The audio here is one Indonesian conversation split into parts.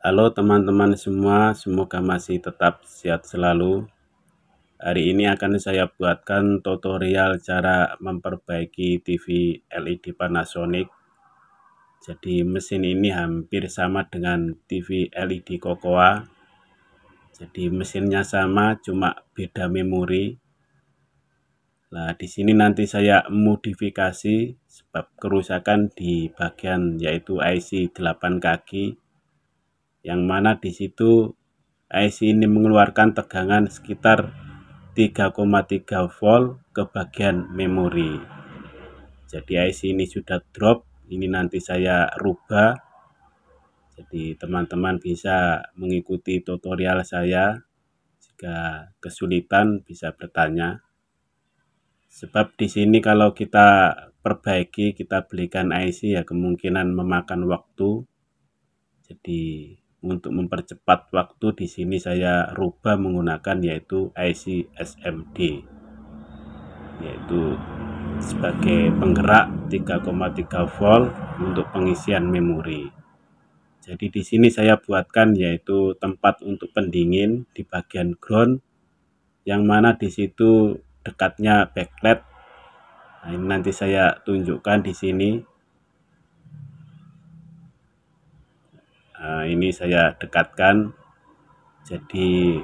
Halo teman-teman semua, semoga masih tetap sehat selalu. Hari ini akan saya buatkan tutorial cara memperbaiki TV LED Panasonic. Jadi mesin ini hampir sama dengan TV LED Cocoa. Jadi mesinnya sama, cuma beda memori. Nah, di sini nanti saya modifikasi sebab kerusakan di bagian yaitu IC 8 kaki yang mana di situ IC ini mengeluarkan tegangan sekitar 3,3 volt ke bagian memori jadi IC ini sudah drop ini nanti saya rubah jadi teman-teman bisa mengikuti tutorial saya jika kesulitan bisa bertanya sebab di sini kalau kita perbaiki kita belikan IC ya kemungkinan memakan waktu jadi untuk mempercepat waktu di sini saya rubah menggunakan yaitu IC SMD yaitu sebagai penggerak 3,3 volt untuk pengisian memori. Jadi di sini saya buatkan yaitu tempat untuk pendingin di bagian ground yang mana di situ dekatnya backlight. Nah, ini nanti saya tunjukkan di sini nah, ini saya dekatkan jadi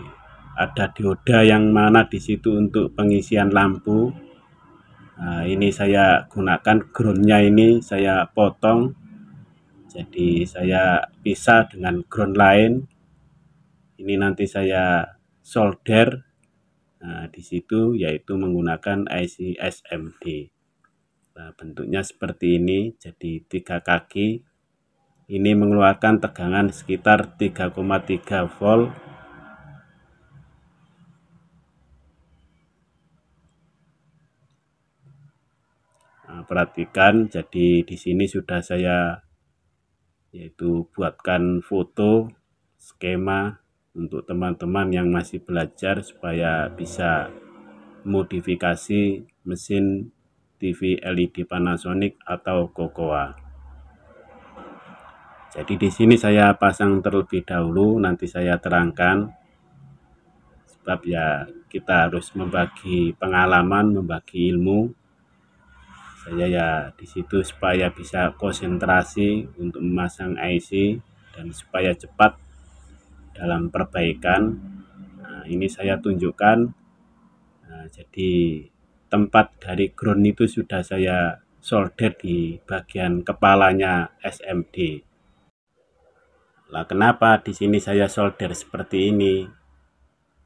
ada dioda yang mana di situ untuk pengisian lampu nah, ini saya gunakan groundnya ini saya potong jadi saya pisah dengan ground lain ini nanti saya solder nah, di situ yaitu menggunakan IC SMD nah, bentuknya seperti ini jadi tiga kaki ini mengeluarkan tegangan sekitar 3,3 volt nah, perhatikan jadi di sini sudah saya yaitu buatkan foto skema untuk teman-teman yang masih belajar supaya bisa modifikasi mesin TV LED Panasonic atau Cocoa jadi di sini saya pasang terlebih dahulu nanti saya terangkan sebab ya kita harus membagi pengalaman membagi ilmu saya ya di situ supaya bisa konsentrasi untuk memasang IC dan supaya cepat dalam perbaikan nah, ini saya tunjukkan nah, jadi tempat dari ground itu sudah saya solder di bagian kepalanya SMD lah kenapa di sini saya solder seperti ini?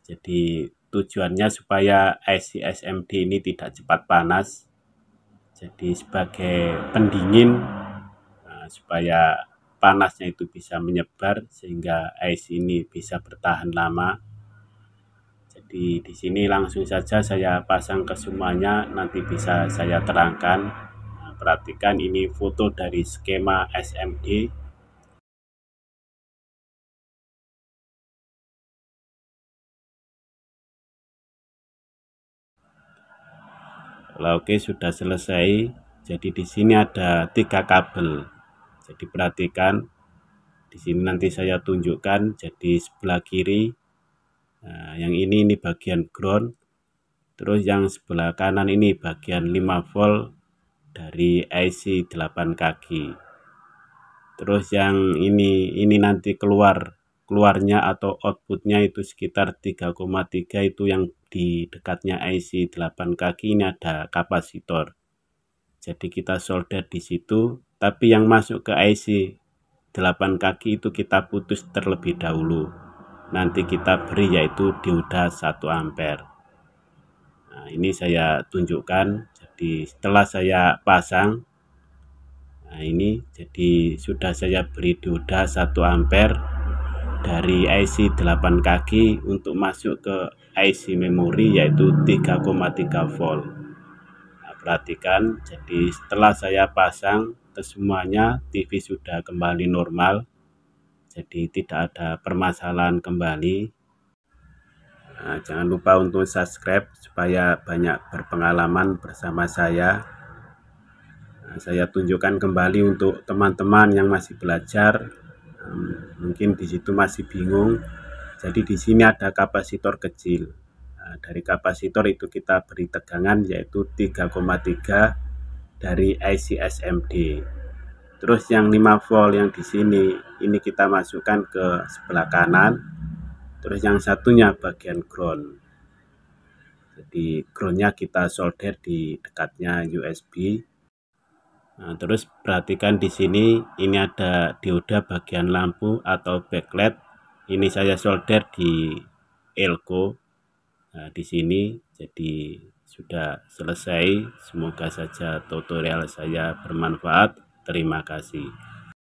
Jadi tujuannya supaya IC SMD ini tidak cepat panas. Jadi sebagai pendingin nah, supaya panasnya itu bisa menyebar sehingga IC ini bisa bertahan lama. Jadi di sini langsung saja saya pasang ke semuanya nanti bisa saya terangkan. Nah, perhatikan ini foto dari skema SMD Oke sudah selesai jadi di sini ada tiga kabel jadi perhatikan di sini nanti saya tunjukkan jadi sebelah kiri nah, yang ini ini bagian ground terus yang sebelah kanan ini bagian 5 volt dari IC 8 kaki. terus yang ini ini nanti keluar keluarnya atau outputnya itu sekitar 3,3 itu yang di dekatnya IC 8 kaki ini ada kapasitor jadi kita solder di situ tapi yang masuk ke IC 8 kaki itu kita putus terlebih dahulu nanti kita beri yaitu dioda 1 ampere nah, ini saya tunjukkan jadi setelah saya pasang nah ini jadi sudah saya beri dioda 1 ampere dari IC 8 kaki untuk masuk ke IC memori yaitu 3,3 volt nah, perhatikan jadi setelah saya pasang semuanya TV sudah kembali normal jadi tidak ada permasalahan kembali nah, jangan lupa untuk subscribe supaya banyak berpengalaman bersama saya nah, saya tunjukkan kembali untuk teman-teman yang masih belajar mungkin di situ masih bingung. Jadi di sini ada kapasitor kecil. Nah, dari kapasitor itu kita beri tegangan yaitu 3,3 dari IC SMD. Terus yang 5 volt yang di sini ini kita masukkan ke sebelah kanan. Terus yang satunya bagian ground. Jadi groundnya kita solder di dekatnya USB Nah, terus perhatikan di sini ini ada dioda bagian lampu atau backlight. Ini saya solder di elko. Nah, di sini jadi sudah selesai. Semoga saja tutorial saya bermanfaat. Terima kasih.